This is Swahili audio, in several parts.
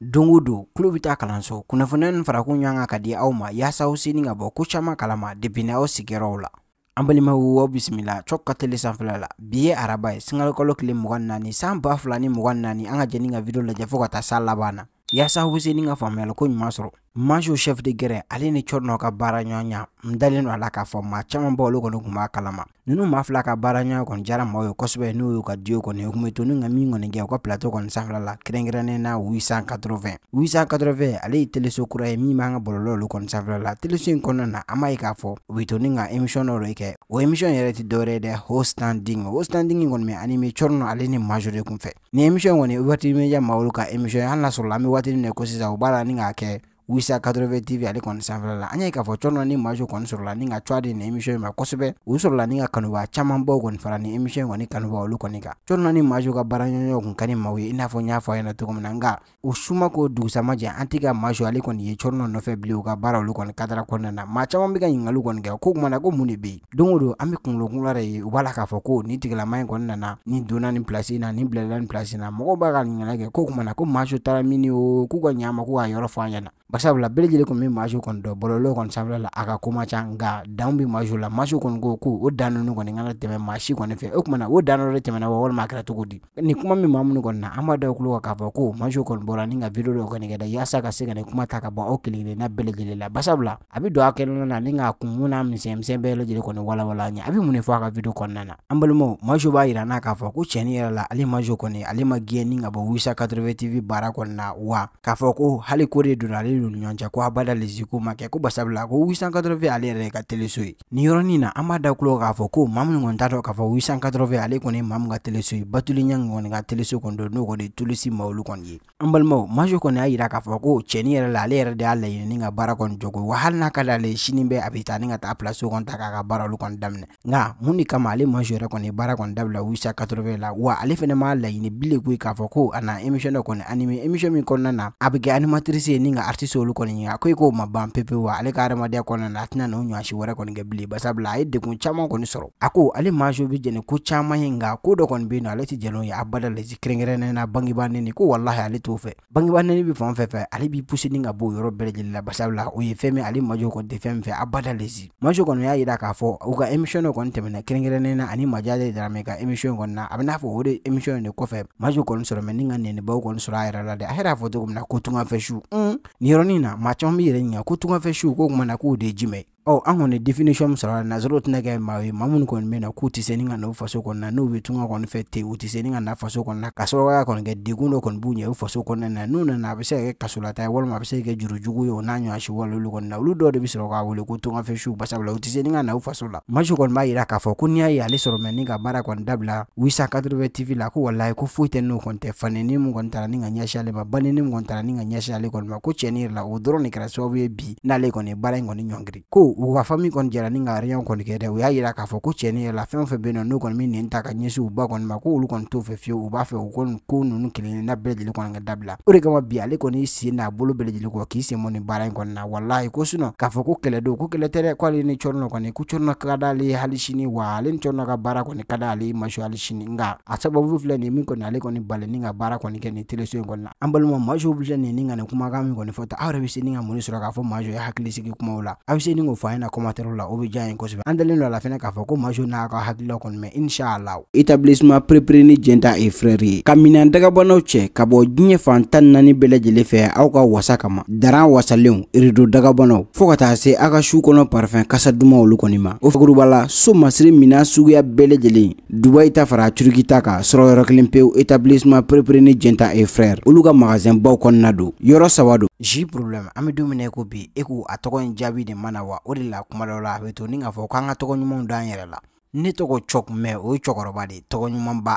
don o don kulo bɛ taa kalanso kunnafoniya nin farakun ɲɔgɔn kan ka di aw ma yaasa aw seni ka bɔ ko caman kalama depi n'aw la an ma aw bisimila chok ka tele sanfɛla la bi ye araba ye singalokalo tile mugan naani san ba fila ni mugan naani an ka nga ka video lajɛ fɔɔ ka taa s'a laban na yaasa aw be ka ko sɔrɔ majo chef de guerre ale ni Cɔri ka baara ɲɔgɔnya n dalen don a la k'a fɔ ma caman ba olu kɔni tun b'a kalama ninnu maa fila ka baara ɲɔgɔnya kɔni jara maaw ye kosɛbɛ n'u y'u ka duo kɔni u kun bɛ to ni ka min kɔni kɛ u ka plateau kɔni sanfɛla la kɛrɛnkɛrɛnnen na 880 880 ale ye téléso kura ye min b'an ka bɔlɔlɔ olu kɔni sanfɛla la teleso in kɔnɔna na an b'a ye k'a fɔ u bɛ to ni ka émission dɔ de kɛ o émission yɛrɛ tɛ dɔwɛrɛ ye dɛ host standing host standing kɔni bɛ animé Cɔri n'aw ale ni majo de kun fɛ nin émission in kɔni ouverture média maaw ka émission ye hali n'a sɔrɔ an bɛ waati min ko sisan u b'a la ni k'a kɛ wisa 80 tv ale kɔni sanfɛla la an ye k'a fɔ cɔ ni majo kɔni sɔrɔla ni ka cuwa di nin emisiyɔn ma kosɛbɛ u sɔrɔla ni ka kanuba camanbaw kɔni fara ni emisiyɔn kɔni kanuba olu kɔni kan cɔ nɔ ni majo ka baara ɲɔgɔn kun ka ni maaw ye i n'a fɔ n y'a fɔ a ɲɛna cogo min na nka u suma ko dugusama jɛ an tɛ ka majo ale kɔni ye cɔ nɔ nɔfɛ bilen u ka baara olu kɔni kadara kɔnɔna na maa caman bɛ ka ɲininkaliw kɔni kɛ ko kuma na ko mun de bɛ yen don o don an bɛ kunkolo kunla de ye u b'a la k'a fɔ ko nin tigilama in kɔni nana nin donna nin pilasi in na nin bilala nin pilasi in na mɔgɔw b'a ka ɲininkali kɛ ko kuma na ko majo taara min o k'u ka ɲa a ma k'u k'a yɔrɔ fɔ an ɲɛna Barisabula bɛɛ lajɛlen kun mi masiw kon do bololo kon sanfɛla la a kuma ko nga ca nka dan bɛ masiw la masiw kon go ku o dan ninnu kɔni kana tɛmɛ maa si kɔni o kumana o dan dɔ de tɛmɛna wa walima a kɛra cogo di kuma mi maa minnu na an b'a da o tulo kan k'a fɔ ko masiw kɔni bɔra ni nga video dɔ kɔni kɛra yaasa ka se ka kuma ta ka bɔ aw kelen-kelenna bɛɛ lajɛlen la Barisabula a bɛ don a kɛnɛ na ni nga kumuna n'a misɛnmisɛn bɛɛ lajɛlen kɔni walawala wala wala nya abi mun de fɔ a ka video kɔnɔna na an balimaw b'a ira na k'a fɔ ko tiɲɛni yɛrɛ la ali masiw kɔni ale ma gɛn ni ka bɔ Wisa 80 TV bara kon na wa k'a fɔ ko hali ko de donna le don ɲɔgɔn cɛ ko a bada lesiko ma kɛ ko basabula ko 880 ale re ka tele so ye nin yɔrɔnin na an da kulo k'a fo ko maa min tato t'a dɔn k'a fɔ 880 ale kone ye maa min ka tele so ye batuli nyang ngon ka tele so kɔni don n'o kɔni ye tulisi mawulu kɔni ye an balimaw majo kɔni y'a yira k'a fo ko cheni yɛrɛ la le re de y'a laɲini nga bara kon jogo wa hali n'a ka la le shini be abita bɛ taa ni ka taa place kɔni ta k'a ka bara kɔni kon damne nga de kama ale majo yɛrɛ kɔni baara kɔni dabila 880 la wa ale fɛnɛ m'a la laɲini bile koyi k'a fo ko ana na émission dɔ kɔni animé émission min kɔnɔna na a animatrice ye ni nga artiste so olu kɔni ye a ko i k'o ma ban pepe wa ale ka adamadenya kɔnɔna na a tɛna n'o ɲɔasi wɛrɛ kɔni kɛ bilen barisabula a ye degun caman kɔni sɔrɔ a ko ale maaso bɛ jɛni ko caman ye nka ko dɔ kɔni bɛ yen nɔ ale tɛ jɛn'o ye abada lesi kɛrɛnkɛrɛnnen na bangeba nɛni ko wallahi ale t'o fɛ bangeba nɛni bɛ fan o fɛn fɛ ale b'i puseni ka bɔ o yɔrɔ bɛɛ lajɛlen la barisabula o ye fɛn min ale majo kɔni tɛ fɛn min fɛ abada lesi majo kɔni y'a yira k'a fɔ u ka émission dɔ kɔni tɛmɛna kɛrɛnkɛrɛnnen na ani majale darame ka émission kɔni na a bɛ n'a fɔ o de émission in de kɔfɛ majo kɔni sɔrɔ mɛ ni ka nɛnibaw kɔni sɔrɔ a yɛrɛ la dɛ a yɛrɛ y'a fɔ cogo min na ko tunga fɛ su un nin yɔrɔnin na maa caman bɛ yɛrɛ ɲininka ko tunkanfɛ siw ko o na k'o de ye jumɛn ye ɔ oh, an kɔni definition sɔrɔ a na tɛna kɛ maa ye maa minnu kɔni bɛ na k'u tɛ se ni ka na u faso kɔnɔna n'u bɛ tunga kɔni fɛ ten u tɛ se ni ka na faso kɔnɔna ka sababuya kɔni kɛ degun dɔ kɔni b'u ɲɛ u faso kɔnɔna na n'u nana a bɛ se ka kɛ kasolata ye walima a bɛ se ka kɛ jurujugu ye o n'a ɲɔgɔn si wale olu kɔni na olu dɔw de bɛ sɔrɔ k'a wele ko tungafɛ su basabula u tɛ se ni ka na u faso la masi kɔni b'a jira k'a fɔ ko n'i y'a ye ale sɔrɔ mɛ ni ka baara kɔni dabila wisa 80 tv la ko walayi ko foyi tɛ n'o kɔni tɛ fanini mun kɔni taara ni ka ɲɛsin ale ma banini mun kɔni taara ni ka ɲɛsin ale kɔni ma ko tiɲɛni yɛrɛ la o dɔrɔn de kɛra sababu ye bi n'ale kɔni baara in kɔni ɲɔngiri ko u ka fami kɔni jɛra ni ŋagariyɛnw kɔni kɛ dɛ u y'a yira k'a fɔ ko tiɲɛni yɛrɛ la fɛn o fɛn bɛ yen nɔ n'u kɔni bɛ nin ta ka ɲɛsin u ba kɔni ma ko olu kɔni t'o fɛ fiyewu u b'a fɛ u kɔni ko ninnu na bɛɛ lajɛlen kɔni ka dabila o de kama bi ale kɔni sen n'a bolo bɛɛ lajɛlen kɔ k'i sen mɔ nin baara in kɔni na walahi ko sinɔ k'a fɔ ko kɛlɛ don ko kɛlɛ tɛ dɛ k'ale ni cɔrɔnɔ kɔni ko cɔrɔnɔ ka d'ale ye hali sini wa ale ni cɔrɔnɔ ka baara kɔni ka d'ale ye masu hali sini nka a sababu filɛ nin min kɔni ale kɔni bali ni ka baara kɔni kɛ nin teleso in kɔni na an balima masu filɛ nin ni ka nin kumakan min kɔni fɔ tan aw yɛrɛ bɛ se ni ka mun sɔrɔ k'a fɔ masu ye hakilisigi kumaw la aw bɛ se ni k'o Faina ina la obi bɛ diya n ye la fina k'a fɔ ko majo n'a ka hadlo kon me inshallah etablissement prépéré ni jɛnta et frère ye ka minan ka bo diɲɛ fan tan ni naani aw ka wasa kama daran irido daga fɔɔ fokata se aka ka su kɔnɔ parfɛn kasa duman olu kɔni ma o fakuruba la so masiri minan suguya bɛɛ lajɛlen ta fara turiki ta kan sɔrɔ yɔrɔ kelen ni jɛnta et frère olu magasin baw kɔnɔna zi problème an bɛ don min na i ko bi e ko a tɔgɔ in jaabi de mana wa o de la kuma dɔ la a bɛ to ni k'a fɔ k'an ka tɔgɔ ɲumanw d'an yɛrɛ la ne tɔgɔ cɔk mɛ o ye cɛkɔrɔba de tɔgɔ ɲuman ba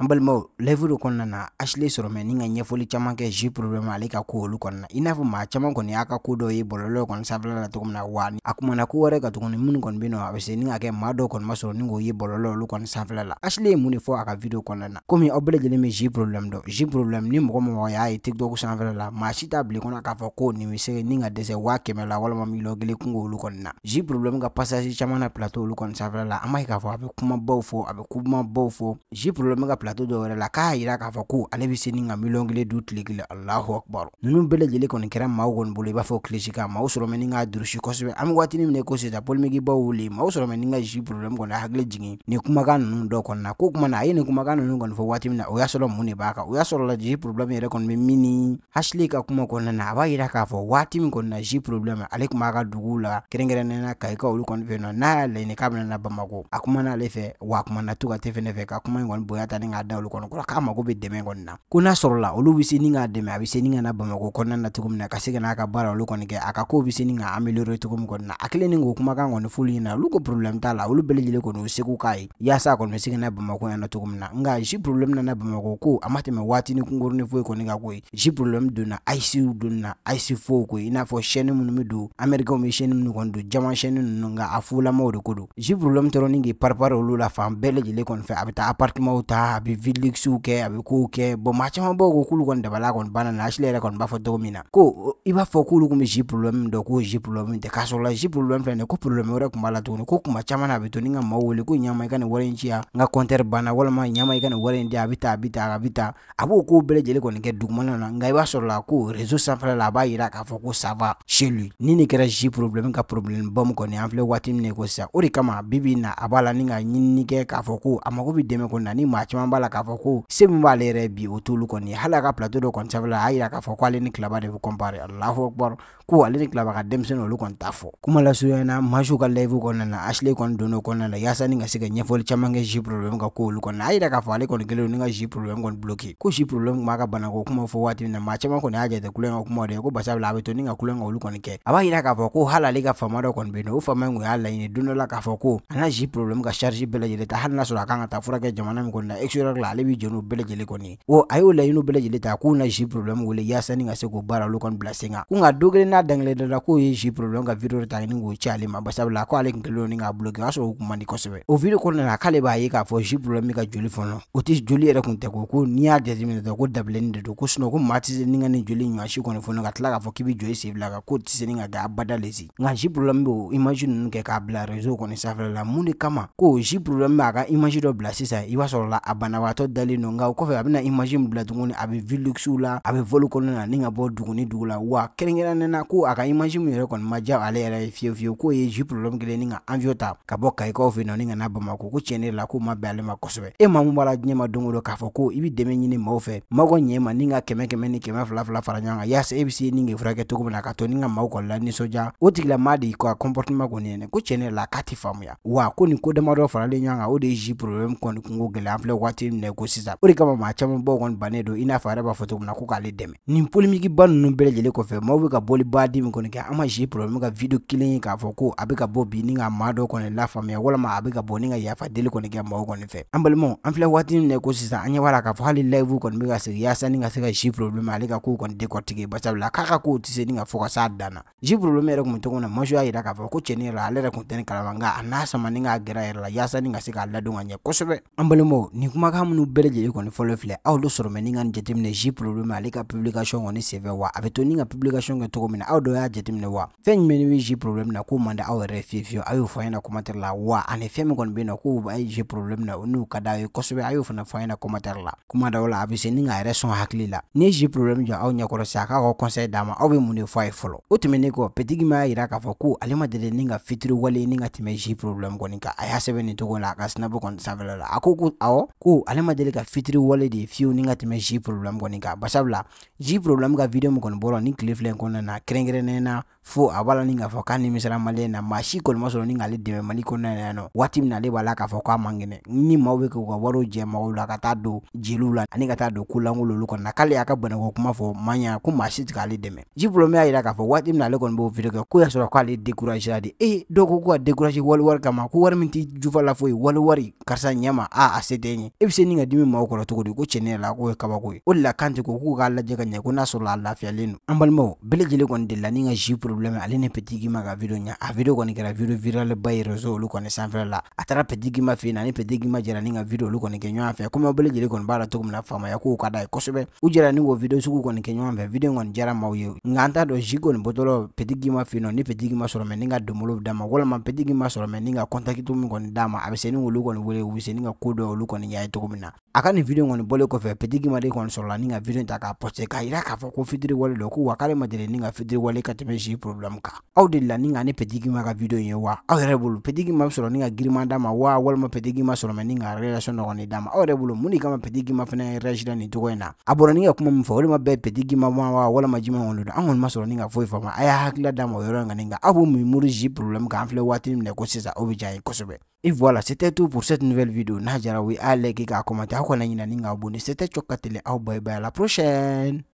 An balimaw live kɔnɔna na Ashley Sɔrɔmɛ ni ka ɲɛfɔli caman kɛ jus problème ale ka ko olu kɔnɔna i n'a fɔ maa caman kɔni y'a ka ko dɔw ye bɔlɔlɔ kɔni sanfɛla la cogo min wa a kumana ko wɛrɛ ka tuguni minnu kɔni bɛ nɔ a bɛ se ni ka kɛ maa dɔw kɔni ma sɔrɔ ni k'o ye bɔlɔlɔ olu kɔni sanfɛla la Ashley ye mun de fɔ a ka video kɔnɔna na komi aw bɛɛ lajɛlen bɛ jus problème dɔn jus ni mɔgɔ mɔgɔ y'a ye TikTok sanfɛla la maa si t'a bila kɔnɔ k'a fɔ ko nin bɛ se ni ka dɛsɛ waa kɛmɛ la walima miliyɔn kelen kungo olu kɔni na jus problème ka passage caman na plateau olu kɔni sanfɛla la an b'a ye k'a fɔ a bɛ kumabaw fɔ a bɛ kumabaw fɔ jus problème ka la dɔ wɛrɛ la k'a yira k'a fɔ ko ale bɛ se ni ka miliyɔn kelen du tile kelen alahu akbar ninnu bele lajɛlen kɔni kɛra maaw kɔni bolo i b'a fɔ kilisi kan maaw sɔrɔ mɛ ni ka durusi kosɛbɛ an bɛ waatini min na ko sisan polimekibaw wele maaw sɔrɔ mɛ ni ka zi problème kɔni hakili jigin nin kumakan ninnu dɔ kɔni na ko kuma na a ye nin kumakan ninnu kɔni fɔ waati min na o y'a sɔrɔ mun ne b'a kan o y'a sɔrɔ la zi problème yɛrɛ kɔni bɛ min ni hasili ka kuma kɔnɔna na a b'a yira k'a fɔ waati min kɔni na zi problème ale kuma ka duguw la kɛrɛnkɛrɛnnen na kayika olu kɔni fɛ yen nɔ n'a y'a laɲini k'a bɛna na bamakɔ a kuma n'ale fɛ wa a kuma na tugate fɛnɛ fɛ ka kuma in kɔni bonya ta ni ka k'a da olu kɔnɔ kɔrɔ k'a mago bɛ dɛmɛ kɔni na ko n'a sɔrɔla olu bɛ se ni k'a dɛmɛ a bɛ se ni ka na bamakɔ kɔnɔna na cogo min na ka se ka n'a ka baara olu kɔni kɛ a ka kow bɛ se ni ka améliorer cogo min kɔni na a kelen ni k'o kumakan kɔni f'olu ɲɛna olu ko problème t'a la olu bɛɛ lajɛlen kɔni u seko k'a ye yaasa a kɔni bɛ se ka na bamakɔ yan nɔ cogo min na nka si problème nana bamakɔ ko a ma tɛmɛ waati ni kunkurunin foyi kɔni ka ko ye si problème donna ayisiw donni na ko ye i n'a fɔ chaîne minnu bɛ don américain bɛ chaîne minnu kɔni don jama chaîne ninnu nka a fulamaw de ko don si problème dɔrɔn ni k'i paripari olu la fan bɛɛ lajɛlen kɔni fɛ a bɛ taa appartement ta a bɛ bɛ vilixw kɛ a bɛ kow kɛ bɔn ma camanbaw ko k'olu kɔni dabala kɔni banna na asile yɛrɛ kɔni b'a fɔ togo min na ko i b'a fɔ k'olu kun bɛ zi problɛmu dɔ ko ji problɛmu tɛ k'a sɔrɔ e la zi problɛmu filɛ nin ko problɛmu wɛrɛ kun b'a la tuguni ko kuma caman na a bɛ to ni ka maaw wele ko ɲama i e ka nin wari in ci yan n ka kɔntɛri banna walima ɲama i ka nin wari e in di a bɛ ta a bɛ ta a bɛ ta a b'o ko bɛɛ lajɛlen kɔni kɛ dugumana na nka i b'a sɔrɔ la ko rezo sanfɛla la a b'a yira k'a fɔ ko sa va che lui ni ni kɛra ji problɛmu ka problɛmu bamu kɔni an filɛ waati min na ko sisan o de kama bibi na a b'a la ni ka ɲinini kɛ k'a fɔ ko a mago bɛ dɛmɛ kɔni na ni maa caman b'a b'a la k'a fɔ ko se min b'ale yɛrɛ bi o t'olu kɔni hali a ka plateau dɔ kɔni sanfɛla a y'a yira k'a fɔ k'ale ni kilaba de bɛ comparer alahu akbar ko ale ni kilaba ka denmisɛnnin olu kɔni t'a fɔ kuma lasurunya na masiw ka live kɔnɔna na Ashley kɔni donn'o kɔnɔna la yaasa ni ka se ka ɲɛfɔli caman kɛ ji problème ka ko olu kɔni na a y'a yira k'a fɔ ale kɔni kelen don ni ka ji problème kɔni bloqué ko ji problème tun b'a ka banako kuma fɔ waati min na maa caman kɔni y'a jate kulonkɛ kuma de ye ko basabula a bɛ to ni ka kulonkɛ olu kɔni kɛ a b'a yira k'a fɔ ko hali ale ka faama dɔ kɔni bɛ yen nɔ o faama in kun y'a laɲini don dɔ la k'a fɔ ko a n'a ji problème ka charge bɛɛ lajɛlen ta hali n'a sɔrɔ a kan ka taa furakɛ jamana min kɔni na yɔrɔ la ale bɛ jɛn n'u bɛɛ lajɛlen kɔni o a y'o laɲiniw bɛɛ lajɛlen ta k'u na zi problème wele yaasa ni ka se k'o baara olu kɔni bila sen kan ko nka don kelen n'a dangɛlɛ dɔ k'o ye zi problème ka video ta ni k'o ci ale ma barisabula ko ale tun kɛlen don ni k'a bloqué o y'a sɔrɔ o kun man di kosɛbɛ o video kɔnɔna na k'ale b'a ye k'a fɔ zi problème bɛ ka joli fɔnɔ o tɛ joli yɛrɛ kun tɛ ko ko n'i y'a jateminɛ dɔrɔn ko dabileni de don ko sinɔn ko maa tɛ se ni ka nin joli ɲɔgɔn kɔni fɔnɔ ka tila k'a fɔ k'i bɛ joli sen bila kan k'o tɛ se ni ka kɛ abada lesi nka zi problème bɛ o ninnu kɛ k'a bila réseau kɔni sanfɛla la mun de kama ko zi problème b'a ka image dɔ bila sisan i b'a sɔrɔ la a banabagatɔ dalen nɔ nka o kɔfɛ a bɛna image min bila tuguni a bɛ vilux la a bɛ vol kɔnɔna na ni ka bɔ dugu ni dugu la wa kɛrɛnkɛrɛnnena ko a ka image min yɛrɛ kɔni ma diya ale yɛrɛ ye fiyewu fiyewu k'o ye ji problème kelen ni ka avion ta ka bɔ kayikaw fɛ nɔ ni ka na bamakɔ ko tiɲɛ yɛrɛ la k'o ma bɛn ale ma kosɛbɛ e ma mun b'a la diɲɛ ma don k'a fɔ ko i bɛ dɛmɛ ɲini maaw fɛ maaw ka ɲɛ ma ni ka kɛmɛ kɛmɛ ni kɛmɛ fila fila fara ɲɔgɔn kan yaasa e bɛ se nin kɛ furakɛ cogo min na ka to ni ka maaw kɔni la nisɔndiya o ma de ka comportement kɔni yɛrɛ ko tiɲɛ yɛrɛ la k'a tɛ faamuya wa ko nin ko damadɔ faralen ɲɔgɔn kan o de ye ji problème kɔni kungo gɛlɛya an filɛ waati jate minɛ ko sisan o de kama maa caman baw kɔni bannen don i n'a fɔ a yɛrɛ b'a fɔ cogo min ko k'ale dɛmɛ nin polimikiba ninnu bɛɛ lajɛlen kɔfɛ maaw bɛ ka bɔli baden min kɔni kɛ an ma zi problème ka video kelen ye k'a fɔ ko a bɛ ka bɔ bi ni ka maa dɔ kɔni lafaamuya walama a bɛ ka bɔ ni ka yafa deli kɔni kɛ maaw kɔni fɛ an balimaw an filɛ waati min ko sisan an ɲɛ b'a la k'a fɔ hali live kɔni bɛ ka segin yaasa ni ka se ka zi problème ale ka kow kɔni décortiquer barisabula k'a ka kow tɛ se ni ka fɔ ka s'a dan na zi yɛrɛ tun bɛ cogo min y'a yira k'a fɔ ko tiɲɛni yɛrɛ ale yɛrɛ tun tɛ kalama nka a n'a sama ni k'a gɛrɛ yɛrɛ la yaasa ni ka se k'a ladon ka ɲɛ kosɛbɛ an balimaw nin kuma kumakan minnu bɛɛ lajɛlen kɔni fɔlɔ filɛ aw dɔ sɔrɔ mɛ ni ka nin jateminɛ ji problème ale ka publication kɔni senfɛ wa a bɛ to ni ka publication kɛ cogo min na aw dɔ y'a jateminɛ wa fɛn jumɛn de bɛ ji problème na ko man di aw yɛrɛ fiye fiyewu a y'o fɔ an ɲɛna commentaire la wa ani fɛn min kɔni bɛ yen nɔ k'o ye ji problème na o n'u ka d'aw ye kosɛbɛ a y'o fana fɔ an ɲɛna commentaire la kuma dɔw la a bɛ se ni k'a yɛrɛ e sɔn hakili la ni ye ji problème jɔ aw ɲɛkɔrɔ sisan a k'a e ka conseil d'a ma aw bɛ mun de fɔ a ye fɔlɔ o tɛmɛnen kɔ petit y'a jira k'a fɔ ko ale ma deli ni ka fitiri wale ni ka tɛmɛ ji problème kɔni kan a y'a sɛbɛn nin cogo la a ka sinapu kɔni sanfɛla la a ko ko awɔ ko ale ma deli ka fitiri wale de fiyewu ni ka tɛmɛ zi problɛmu kɔni kan basabula ji problɛmu ka video min kɔni bɔra ni kile filɛ kɔnɔna na kɛrɛnkɛrɛnnen na fo a b'a la ni k'a fɔ k'a nimisara maliyɛn na maa si kɔni ma sɔrɔ ni k'ale dɛmɛ mali kɔnɔna na yan nɔ waati min na ale b'a la k'a fɔ k'a man kɛnɛ ni maaw bɛ k'u ka wariw jɛ mɔgɔw la ka taa don jeliw la ani ka taa don kolankolon olu kɔnɔ na k'ale y'a ka banako kuma fɔ man ɲa ko maa si tɛ k'ale dɛmɛ zi problɛmu y'a yira k'a fɔ waati min na ale kɔni b'o video kɛ ko y'a sɔrɔ k'ale découragera de e dɔw ko ko ka décourage wali wari kama ko wari min tɛ jufa la foyi wali wari karisa ɲɛma a a se tɛ n ye e bɛ se ni ka dimi maaw kɔrɔ cogo di ko tiɲɛ yɛrɛ la k'o ye kabako ye o la Kante ko k'u k'a lajɛ ka ɲɛ ko n'a sɔrɔ a lafiyalen don an balimaw bɛɛ lajɛlen kɔni delila ni ka ji problème ale ni Petit Gima ka video ɲɛ a video kɔni kɛra video viral ba ye réseau olu kɔni sanfɛla la a taara Petit Gima fɛ yen nɔ Petit Gima jɛra ni ka video olu kɔni kɛ ɲɔgɔn fɛ komi aw bɛɛ lajɛlen kɔni b'a la cogo min na faamaya kow ka d'a ye kosɛbɛ u jɛra ni k'o video sugu kɔni kɛ ɲɔgɔn fɛ video kɔni diyara maaw ye nka an t'a dɔn zi kɔni bɔtɔlɔ Petit Gima fɛ yen nɔ ni Petit Gima sɔrɔ mɛ ni ka donbolo d'a ma walima Petit Gima sɔrɔ mɛ ni ka contact min kɔni d'a ma a bɛ se ni k'olu kɔni wele u bɛ se ni ka ko dɔ olu kɔni y'a ye cogo min na a ka nin video kɔni bɔlen kɔfɛ petigi made kɔni sɔrɔla ni ka video ta k'a poste k'a yira k'a fɔ ko fitiri wale don ko wa k'ale ma deli ni ka fitiri wale ka tɛmɛ si problème kan aw de la ni ka ni petigi ma ka video ye wa aw yɛrɛ bolo petigi ma sɔrɔ ni ka giriman d'a ma wa walima petigi ma sɔrɔ mɛ ni ka relation dɔ kɔni d'a ma aw yɛrɛ bolo mun de kama petigi ma fɛnɛ réagir nin cogo in na a bɔra ni ka kuma min fɔ o de ma bɛn petigi ma ma wa walima jumɛn kɔni don an kɔni ma sɔrɔ ni ka foyi faamu a y'a hakilila d'a ma o yɔrɔ in kɔni kan aw b'o mun muru si kan an filɛ waati min na ko sisan o bɛ diya ye kosɛbɛ Et voilà, c'était tout pour cette nouvelle vidéo. Najarawi, allez, qui a commenté, à quoi n'a abonné. C'était Chokatele, au bye bye, à la prochaine.